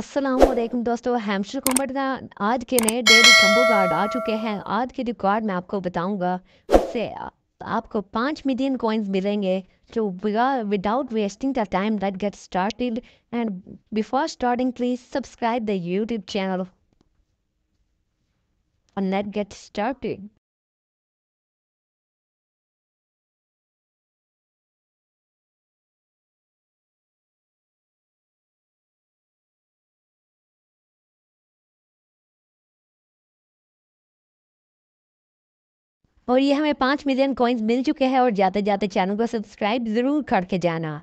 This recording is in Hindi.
असलम दोस्तों हैमस्टर कुंबट का आज के नए डेली कम्बो कार्ड आ चुके हैं आज के जो कार्ड मैं आपको बताऊंगा उससे आपको पाँच मिलियन कॉइन्स मिलेंगे जो without wasting the time that get started and before starting please subscribe the YouTube channel और नेट गेट स्टार्टेड और ये हमें पाँच मिलियन कॉइन्स मिल चुके हैं और जाते जाते चैनल को सब्सक्राइब ज़रूर करके जाना